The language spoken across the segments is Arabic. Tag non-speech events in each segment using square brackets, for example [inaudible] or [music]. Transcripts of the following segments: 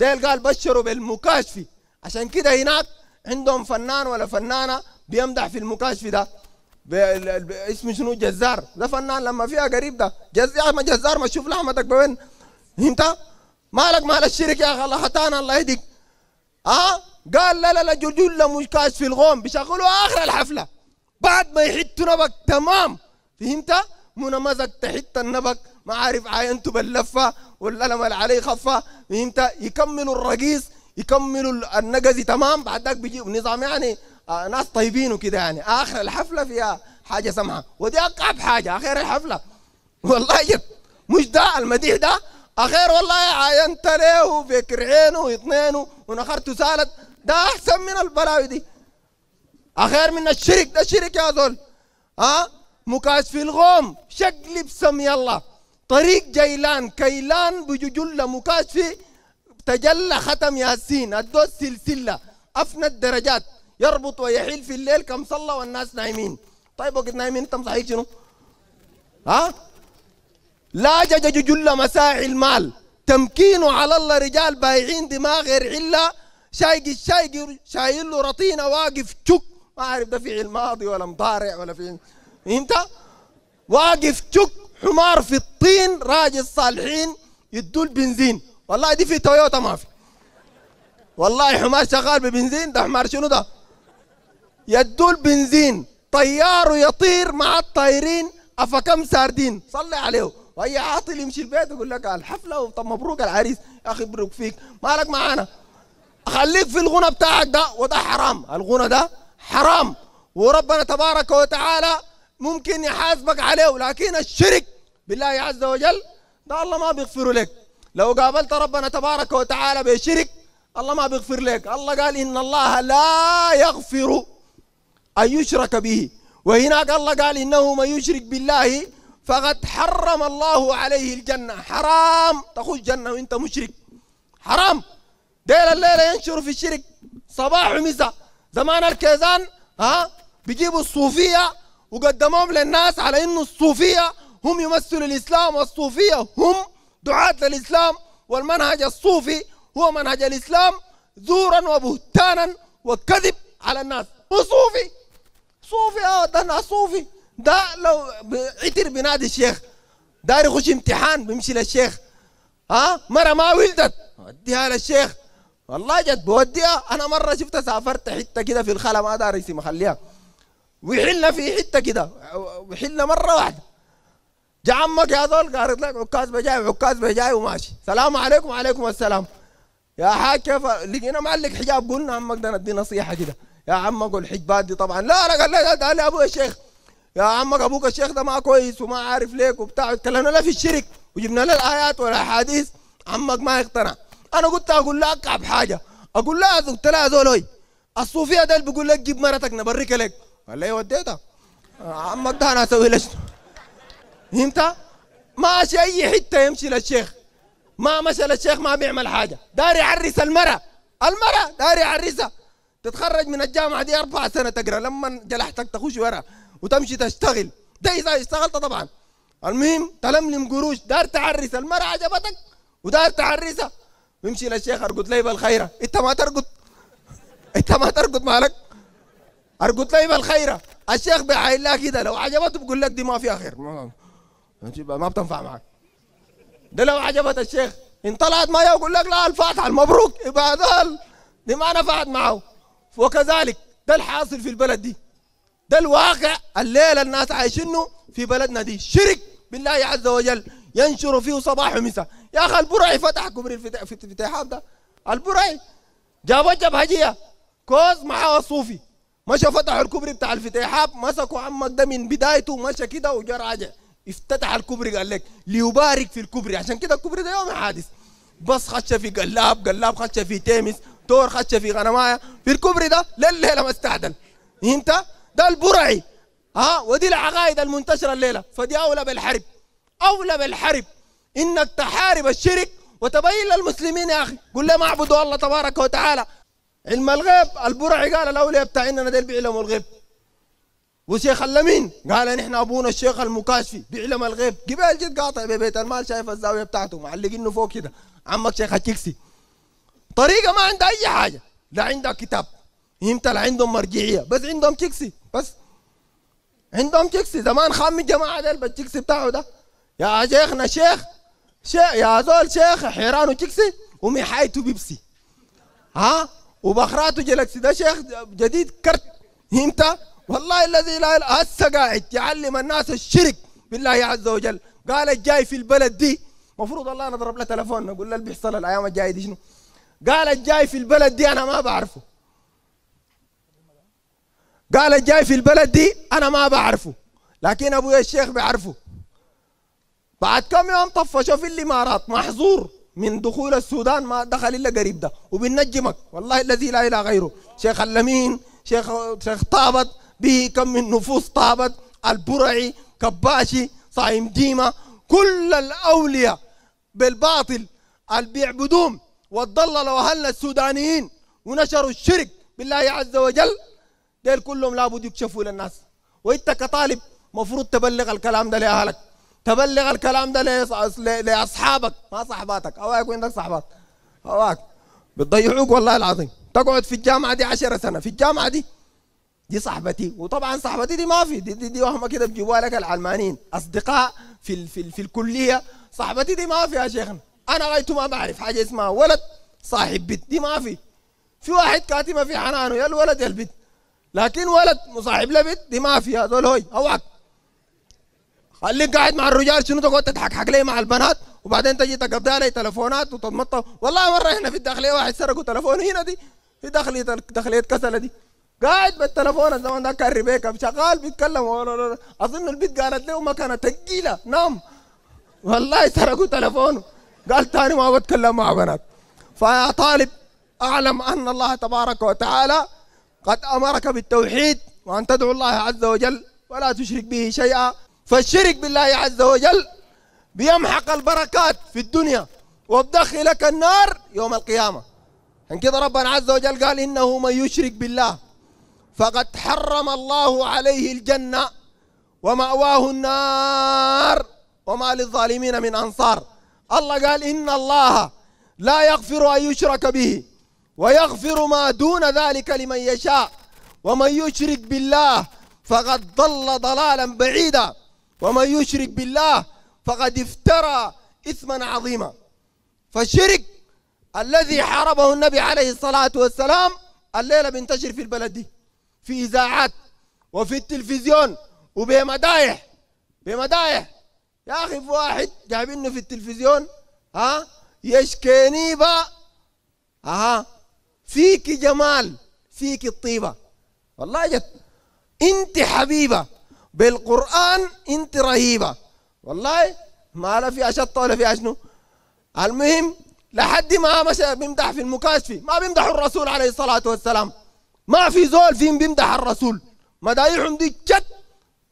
ديل قال بشروا بالمكاشفي عشان كده هناك عندهم فنان ولا فنانه بيمدح في المكاشفي ده اسمه شنو جزار ده فنان لما فيها قريب ده جزار ما جزار ما تشوف لحمتك بوين انت مالك مال الشرك يا اخي الله حتانا الله يهديك اه قال لا لا لا جرجولة مكاشف في الغوم بيشغلوا اخر الحفله بعد ما يحطوا نبك تمام فهمت منمزك تحت النبك ما عارف عاينته باللفه ولا لما عليه خفه انت يكملوا الرقيص يكملوا النقزي تمام بعد ذاك بيجي نظام يعني آه ناس طيبين وكده يعني اخر الحفله فيها حاجه سمحه ودي اقعب حاجه اخر الحفله [laughs] والله جد مش ده المديح ده اخير والله عاينت له وفكر عينه واثنينه ونخرته سالت ده احسن من البلاوي دي اخير من الشرك ده شرك يا زول ها أه؟ في الغوم شق سمي يلا طريق جيلان كيلان بججل مكاشفي تجلى ختم ياسين الدوس سلسلة أفنى الدرجات يربط ويحيل في الليل كم صلى والناس نايمين طيب وقت نايمين انت صحيح شنو ها لا جج جل مساعي المال تمكينه على الله رجال بايعين دماغ غير علة شايق الشايق شايل له رطينة واقف تشك ما أعرف ده علم ماضي ولا مضارع ولا في انت واقف تشك حمار في الطين راجل الصالحين يدوا البنزين والله دي في تويوتا ما في والله حمار شغال ببنزين ده حمار شنو ده يدوا البنزين طيار يطير مع الطايرين افا كم ساردين صلي عليه وهي عاطل يمشي البيت يقول لك الحفله طب مبروك العريس يا اخي مبروك فيك مالك معانا خليك في الغنى بتاعك ده وده حرام الغنى ده حرام وربنا تبارك وتعالى ممكن يحاسبك عليه لكن الشرك بالله عز وجل ده الله ما بيغفر لك لو قابلت ربنا تبارك وتعالى بشرك الله ما بيغفر لك الله قال إن الله لا يغفر أن يشرك به وهناك الله قال إنه من يشرك بالله فقد حرم الله عليه الجنة حرام تخش جنة وانت مشرك حرام ديل الليلة ينشروا في الشرك صباح ومساء زمان الكيزان ها بيجيبوا الصوفية وقدموهم للناس على انه الصوفية هم يمثلوا الإسلام والصوفية هم دعاة للإسلام والمنهج الصوفي هو منهج الإسلام زورا وبهتانا وكذب على الناس هو صوفي صوفي اه ده صوفي ده لو عتر بنادي الشيخ داري يخش امتحان بيمشي للشيخ ها آه، مرة ما ولدت وديها للشيخ والله جد بوديها انا مره شفتها سافرت حته كده في الخاله ما داري اسم مخليها وحلنا في حته كده وحلنا مره واحده جا عمك يا ذول قالت لك عكاز بجاي عكاز بجاي وماشي سلام عليكم وعليكم السلام يا حاج كيف لقينا معلق حجاب قلنا عمك ده ندي نصيحه كده يا عمك والحجبات دي طبعا لا انا قال قال لي ابويا الشيخ يا عمك ابوك الشيخ ده ما كويس وما عارف ليك وبتاع اتكلمنا له في الشرك وجبنا له الايات والاحاديث عمك ما يقتنع انا قلت اقول لها اكعب حاجه اقول لها قلت لها هذول الصوفيه ده اللي بيقول لك جيب مرتك نبرك لك قال لي أيوة، وديتها آه، عمك ده انا اسوي لك فهمت؟ ماشي اي حته يمشي للشيخ ما مشى للشيخ ما بيعمل حاجه داري يعرس المرأة المرأة داري يعرسها تتخرج من الجامعه دي اربع سنه تقرا لما جلحتك تخش ورا وتمشي تشتغل ده اذا اشتغلت طبعا المهم تلملم قروش دار تعرس المرأة عجبتك ودار تعرسها ويمشي للشيخ ارقد لي بالخيره انت ما ترقد انت ما ترقد مالك ارقد لي بالخيره الشيخ بيعاين لها كده لو عجبته بقول لك دي ما فيها خير يبقى ما بتنفع معك ده لو عجبت الشيخ ان طلعت معايا اقول لك لا الفاتحه المبروك يبقى ده دي ما نفعت معه وكذلك ده الحاصل في البلد دي ده الواقع الليله الناس عايشينه في بلدنا دي شرك بالله عز وجل ينشر فيه صباح ومساء يا اخي البرعي فتح كبر الافتتاحات ده البرعي جابوا جبهجيه كوز معاه الصوفي مشى فتحوا الكبري بتاع الفتيحاب مسكوا عمك ده من بدايته مشى كده وجا راجع افتتح الكوبري قال لك ليبارك في الكوبري عشان كده الكوبري ده يوم حادث بس خش في قلاب قلاب خش في تيمس تور خش في غنماية في الكوبري ده لليلة ما استعدل انت ده البرعي ها ودي العقائد المنتشرة الليلة فدي أولى بالحرب أولى بالحرب إنك تحارب الشرك وتبين للمسلمين يا أخي قل لهم اعبدوا الله تبارك وتعالى علم الغيب البرعي قال الأولياء بتاعنا ديل بيعلموا الغيب وشيخ اللمين قال نحن ابونا الشيخ المكاشفي بيعلم الغيب قبل جد قاطع ببيت المال شايف الزاويه بتاعته معلقينه فوق كده عمك شيخ التكسي طريقه ما عنده اي حاجه لا عنده كتاب انت لا عندهم مرجعيه بس عندهم تكسي بس عندهم تكسي زمان خام الجماعه ده بالتشيكسي بتاعه ده يا شيخنا شيخ شيخ يا زول شيخ حيران تشيكسي ومحايته بيبسي ها وبخراته جلاكسي ده شيخ جديد كرت انت والله الذي لا يل... هسه قاعد يعلم الناس الشرك بالله عز وجل قال الجاي في البلد دي مفروض الله نضرب له تلفون نقول له اللي بيحصل الايام الجايه دي شنو قال الجاي في البلد دي انا ما بعرفه قال الجاي في البلد دي انا ما بعرفه لكن ابويا الشيخ بيعرفه بعد كم يوم طفشوا في الامارات محظور من دخول السودان ما دخل الا قريب ده وبنجمك والله الذي لا اله غيره شيخ اللمين شيخ شيخ طابت به كم من نفوس طابت البرعي كباشي صايم ديمة كل الأولياء بالباطل اللي بيعبدوهم وتضللوا أهلنا السودانيين ونشروا الشرك بالله عز وجل ديل كلهم لابد يكشفوا للناس وانت كطالب مفروض تبلغ الكلام ده لأهلك تبلغ الكلام ده لأصحابك ما صحباتك أواك وين صحبات أواك بتضيعوك والله العظيم تقعد في الجامعة دي 10 سنة في الجامعة دي دي صاحبتي وطبعا صاحبتي دي ما في دي, دي, دي وهم كده بيجيبوها لك العلمانيين اصدقاء في ال في, ال في الكليه صاحبتي دي ما في يا شيخنا انا غايته ما بعرف حاجه اسمها ولد صاحب بنت دي ما في في واحد كاتمه في حنانه يا الولد يا البنت لكن ولد مصاحب لبنت دي ما في هذول هوي اوعك خليك قاعد مع الرجال شنو تقعد حق لي مع البنات وبعدين تجي تقبض علي تلفونات وتتمطط والله مره هنا في الداخليه واحد سرقوا تلفونه هنا دي في داخليه داخليه كسله دي قاعد بالتلفون الزمان ده كان ريبيكا شغال بيتكلم اظن البيت قالت له مكانه ثقيله نام والله سرقوا تلفونه قال تاني ما بتكلم مع بنات فيا طالب اعلم ان الله تبارك وتعالى قد امرك بالتوحيد وان تدعو الله عز وجل ولا تشرك به شيئا فالشرك بالله عز وجل بيمحق البركات في الدنيا وبدخلك النار يوم القيامه عشان كده ربنا عز وجل قال انه من يشرك بالله فقد حرم الله عليه الجنة ومأواه النار وما للظالمين من أنصار الله قال إن الله لا يغفر أن يشرك به ويغفر ما دون ذلك لمن يشاء ومن يشرك بالله فقد ضل ضلالا بعيدا ومن يشرك بالله فقد افترى إثما عظيما فالشرك الذي حاربه النبي عليه الصلاة والسلام الليلة بنتشر في البلد دي في اذاعات وفي التلفزيون وبمدايح بمدايح يا اخي في واحد جايبينه في التلفزيون ها يشكيني بقى اها فيك جمال فيك الطيبه والله جد انت حبيبه بالقران انت رهيبه والله ما لا في اشطه ولا في اشنو المهم لحد ما مشى بيمدح في المكاشفي ما بيمدحوا الرسول عليه الصلاه والسلام ما في زول فيهم بيمدح الرسول مدايحهم دي جد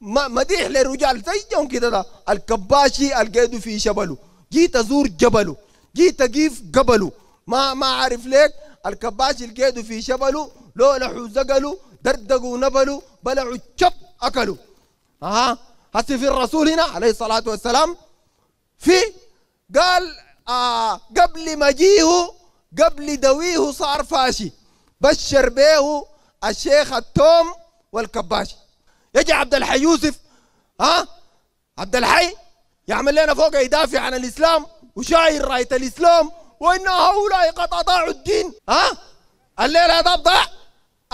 مديح للرجال زيهم كده ده الكباشي القيد في شبله جيت ازور جبله جيت اقيف قبله ما ما عارف ليك الكباشي القيد في شبله لولحوا زقلوا دردقوا نبلوا بلعوا الشب اكلوا اها هسي في الرسول هنا عليه الصلاه والسلام في قال آه قبل مجيئه قبل دويه صار فاشي بشر به الشيخ التوم والكباش يجي عبد الحي يوسف ها عبد الحي يعمل لنا فوق يدافع عن الاسلام وشاير رايه الاسلام وان هؤلاء قد اضاعوا الدين ها الليله ده ضاع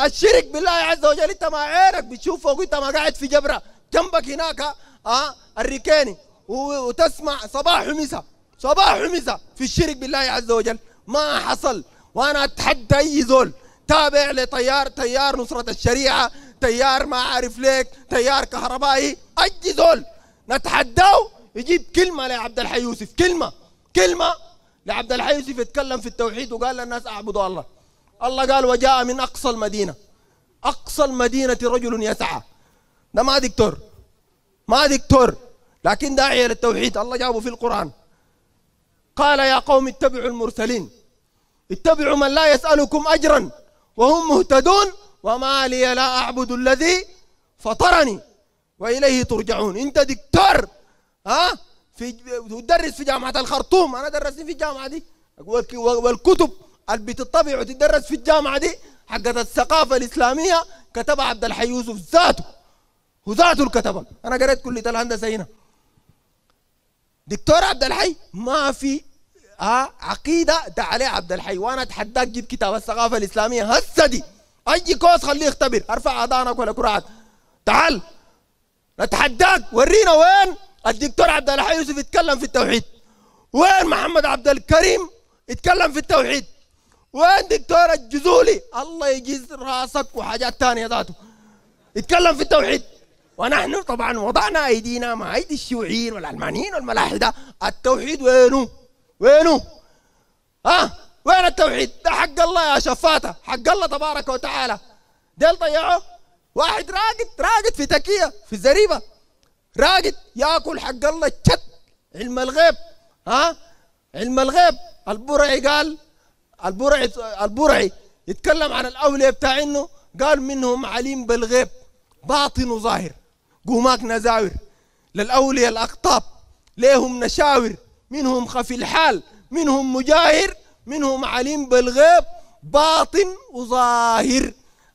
الشرك بالله عز وجل انت ما عينك بتشوف فوق انت ما قاعد في جبره جنبك هناك ها الركاني وتسمع صباح ومساء صباح ومساء في الشرك بالله عز وجل ما حصل وانا اتحدى اي زول تابع لتيار تيار نصرة الشريعة تيار ما عارف ليك تيار كهربائي أجي زول نتحداه يجيب كلمة لعبد الحي يوسف كلمة كلمة لعبد الحي يوسف يتكلم في التوحيد وقال للناس أعبدوا الله الله قال وجاء من أقصى المدينة أقصى المدينة رجل يسعى ده ما دكتور ما دكتور لكن داعية للتوحيد الله جابه في القرآن قال يا قوم اتبعوا المرسلين اتبعوا من لا يسألكم أجرا وهم مهتدون وما لي لا أعبد الذي فطرني وإليه ترجعون أنت دكتور ها في تدرس في جامعة الخرطوم أنا درست في الجامعة دي والكتب اللي بتطبع وتدرس في الجامعة دي حقت الثقافة الإسلامية كتبها عبد الحي يوسف ذاته وذاته الكتبة أنا قريت كلية الهندسة هنا دكتور عبد الحي ما في ها آه، عقيده ده عليه عبد الحي وانا اتحداك جيب كتاب الثقافه الاسلاميه هسه دي اي كوس خليه يختبر ارفع اذانك ولا كرعك تعال نتحداك ورينا وين الدكتور عبد الحي يوسف يتكلم في التوحيد وين محمد عبد الكريم يتكلم في التوحيد وين دكتور الجزولي الله يجز راسك وحاجات تانية ذاته يتكلم في التوحيد ونحن طبعا وضعنا ايدينا مع ايدي الشيوعيين والعلمانيين والملاحده التوحيد وينه وينه ها أه؟ وين التوحيد ده حق الله يا شفاته حق الله تبارك وتعالى ديل ضيعه واحد راقد راقد في تكية في الزريبة راقد ياكل حق الله الشت علم الغيب ها أه؟ علم الغيب البرعي قال البرعي البرعي يتكلم عن الاولياء بتاع انه قال منهم عليم بالغيب باطن وظاهر قوماك نزاور للاولياء الاقطاب ليهم نشاور منهم خفي الحال منهم مجاهر منهم عليم بالغيب باطن وظاهر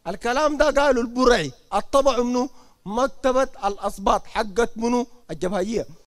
الكلام ده قالوا البرعي الطبع منه مكتبة الأصباط حقت منه الجبهية